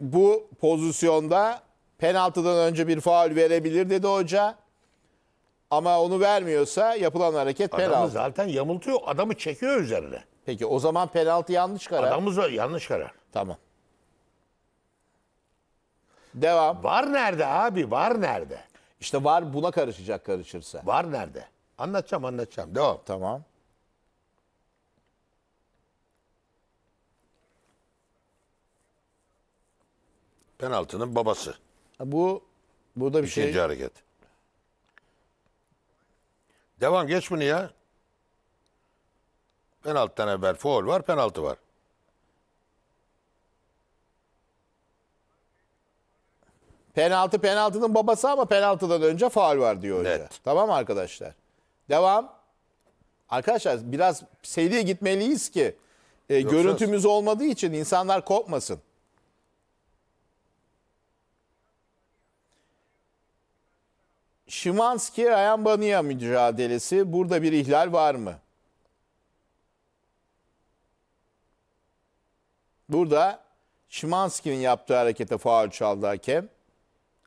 bu pozisyonda penaltıdan önce bir faul verebilir dedi hoca. Ama onu vermiyorsa yapılan hareket Adamı penaltı. zaten yamultuyor. Adamı çekiyor üzerine. Peki o zaman penaltı yanlış karar. Adamı zor- yanlış karar. Tamam. Devam. Var nerede abi? Var nerede? İşte var buna karışacak karışırsa. Var nerede? Anlatacağım anlatacağım. Devam. Tamam. Penaltının babası. Ha, Bu burada bir İkinci şey. hareket. Devam geç bunu ya. Penaltıdan evvel foul var, penaltı var. Penaltı penaltının babası ama penaltıdan önce faul var diyor hoca. Net. Tamam arkadaşlar. Devam. Arkadaşlar biraz seriye gitmeliyiz ki e, görüntümüz olmadığı için insanlar korkmasın. Şimanski Rayan Bania mücadelesi burada bir ihlal var mı? Burada Şimanski'nin yaptığı harekete faul çaldı hakem.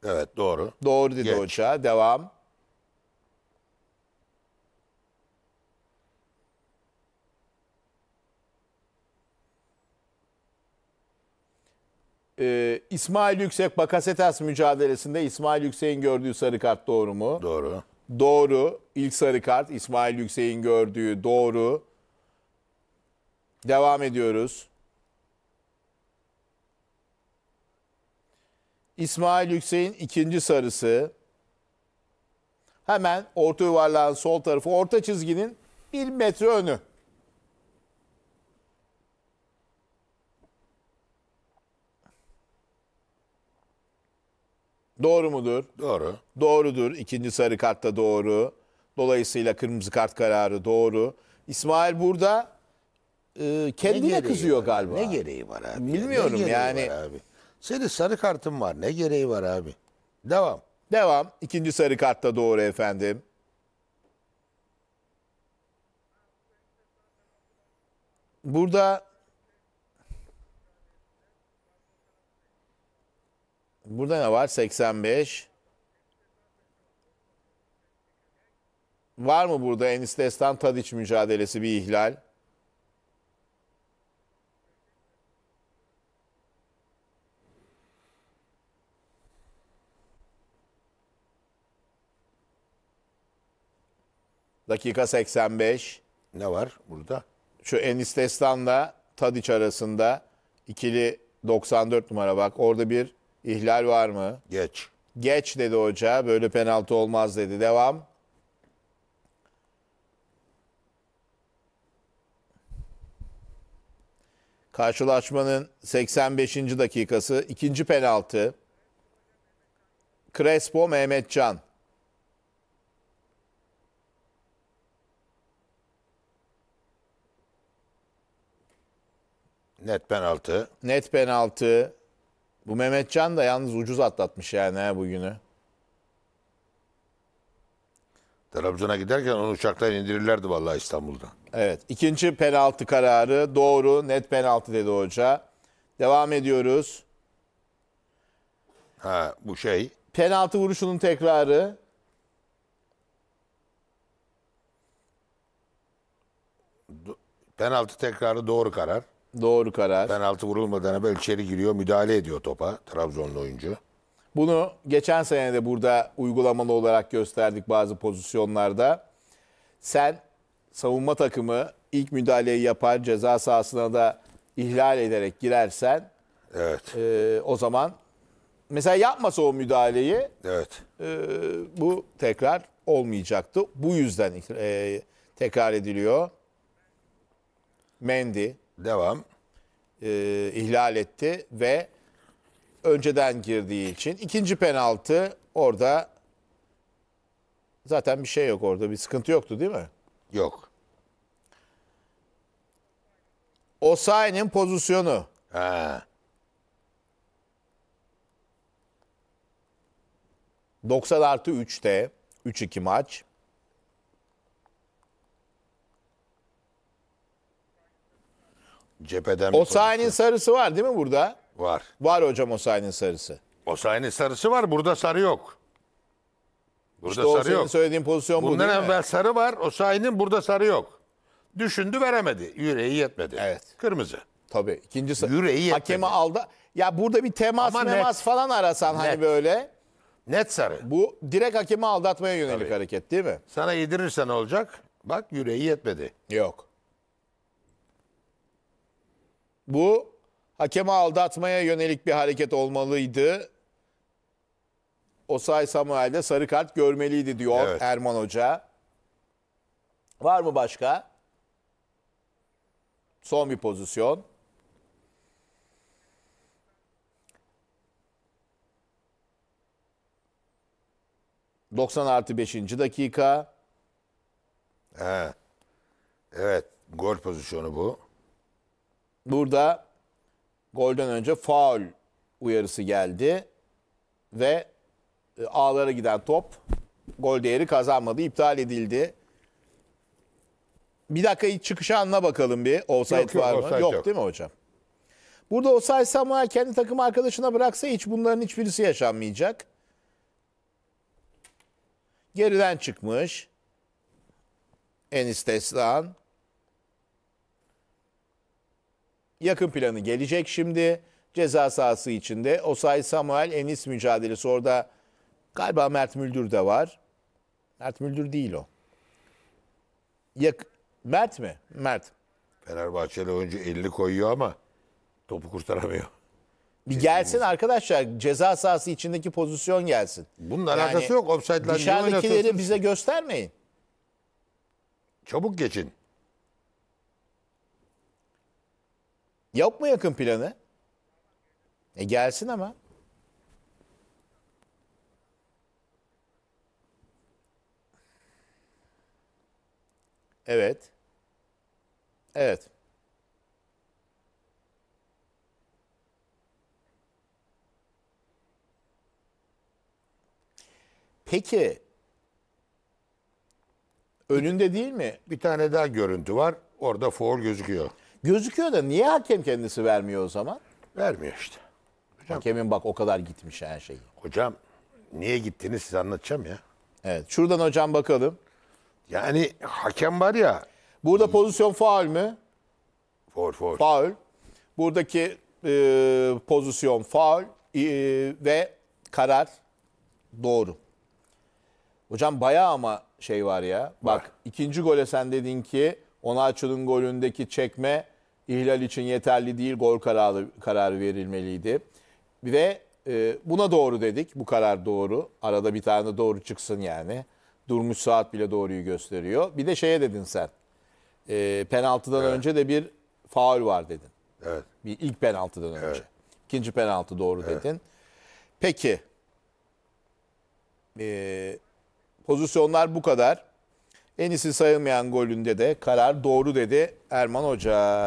Evet doğru. Doğru dedi Geç. hoca. Devam. e, İsmail Yüksek Bakasetas mücadelesinde İsmail Yüksek'in gördüğü sarı kart doğru mu? Doğru. Doğru. İlk sarı kart İsmail Yüksek'in gördüğü doğru. Devam ediyoruz. İsmail Yüksek'in ikinci sarısı. Hemen orta yuvarlağın sol tarafı orta çizginin bir metre önü. Doğru mudur? Doğru. Doğrudur. İkinci sarı kart da doğru. Dolayısıyla kırmızı kart kararı doğru. İsmail burada e, kendine kızıyor var? galiba. Ne gereği var abi? Bilmiyorum ne yani. Var abi? Senin sarı kartın var. Ne gereği var abi? Devam. Devam. İkinci sarı kart da doğru efendim. Burada Burada ne var? 85. Var mı burada Enis Destan Tadiç mücadelesi bir ihlal? Dakika 85. Ne var burada? Şu Enis Destan'la Tadiç arasında ikili 94 numara bak. Orada bir İhlal var mı? Geç. Geç dedi hoca. Böyle penaltı olmaz dedi. Devam. Karşılaşmanın 85. dakikası ikinci penaltı. Crespo Mehmetcan. Net penaltı. Net penaltı. Bu Mehmetcan da yalnız ucuz atlatmış yani ha bugünü. Trabzon'a giderken onu uçaktan indirirlerdi vallahi İstanbul'dan. Evet. ikinci penaltı kararı doğru. Net penaltı dedi hoca. Devam ediyoruz. Ha bu şey. Penaltı vuruşunun tekrarı. Penaltı tekrarı doğru karar. Doğru karar. Penaltı vurulmadan evvel içeri giriyor, müdahale ediyor topa Trabzonlu oyuncu. Bunu geçen sene de burada uygulamalı olarak gösterdik bazı pozisyonlarda. Sen savunma takımı ilk müdahaleyi yapar, ceza sahasına da ihlal ederek girersen Evet. e, o zaman mesela yapmasa o müdahaleyi Evet. e, bu tekrar olmayacaktı. Bu yüzden e, tekrar ediliyor. Mendy Devam. Ee, ihlal etti ve önceden girdiği için ikinci penaltı orada zaten bir şey yok orada bir sıkıntı yoktu değil mi? Yok. Osayi'nin pozisyonu. Ha. 90 artı 3'te 3-2 maç. Cepheden bir Osayi'nin pozisyon. sarısı var değil mi burada? Var. Var hocam Osayi'nin sarısı. Osayi'nin sarısı var. Burada sarı yok. Burada İşte o sarı senin yok. söylediğin pozisyon bu değil Bundan mi? evvel sarı var. Osayi'nin burada sarı yok. Düşündü veremedi. Yüreği yetmedi. Evet. Kırmızı. Tabii. İkinci sarı. Yüreği yetmedi. Hakemi aldı. Ya burada bir temas Ama memas falan arasan hani Net. hani böyle. Net sarı. Bu direkt hakemi aldatmaya yönelik hareket değil mi? Sana yedirirse olacak? Bak yüreği yetmedi. Yok. Bu hakeme aldatmaya yönelik bir hareket olmalıydı. Osay Samuel de sarı kart görmeliydi diyor Evet. Erman Hoca. Var mı başka? Son bir pozisyon. ...90 artı 5. dakika. He. Evet. Gol pozisyonu bu. Burada golden önce faul uyarısı geldi ve e, ağlara giden top gol değeri kazanmadı, iptal edildi. Bir dakika çıkış anına bakalım bir. Offside yok, var yok, mı? Yok, yok değil mi hocam? Burada O'Say Samuel kendi takım arkadaşına bıraksa hiç bunların hiçbirisi yaşanmayacak. Geriden çıkmış. Enis Teslan. Yakın planı gelecek şimdi. Ceza sahası içinde. Osay Samuel Enis mücadelesi orada galiba Mert Müldür de var. Mert Müldür değil o. Yak Mert mi? Mert. Fenerbahçeli oyuncu 50 koyuyor ama topu kurtaramıyor. Bir gelsin arkadaşlar ceza sahası içindeki pozisyon gelsin. Bunun yani alakası yok. Offside'lar Dışarıdakileri bize göstermeyin. Çabuk geçin. Yok mu yakın planı. E gelsin ama. Evet. Evet. Peki önünde değil mi? Bir tane daha görüntü var. Orada for gözüküyor. Gözüküyor da niye hakem kendisi vermiyor o zaman? Vermiyor işte. Hocam, Hakemin bak o kadar gitmiş her şeyi. Hocam niye gittiğini size anlatacağım ya. Evet. Şuradan hocam bakalım. Yani hakem var ya. Burada pozisyon faul mü? Faul faul. Faul. Buradaki e, pozisyon faul e, ve karar doğru. Hocam bayağı ama şey var ya. Bak var. ikinci gole sen dedin ki ona açılın golündeki çekme ihlal için yeterli değil gol kararı, kararı verilmeliydi. Ve e, buna doğru dedik. Bu karar doğru. Arada bir tane doğru çıksın yani. Durmuş saat bile doğruyu gösteriyor. Bir de şeye dedin sen. E, penaltıdan evet. önce de bir faul var dedin. Evet. Bir ilk penaltıdan önce. Evet. İkinci penaltı doğru evet. dedin. Peki. E, pozisyonlar bu kadar. en Enis'i sayılmayan golünde de karar doğru dedi Erman Hoca.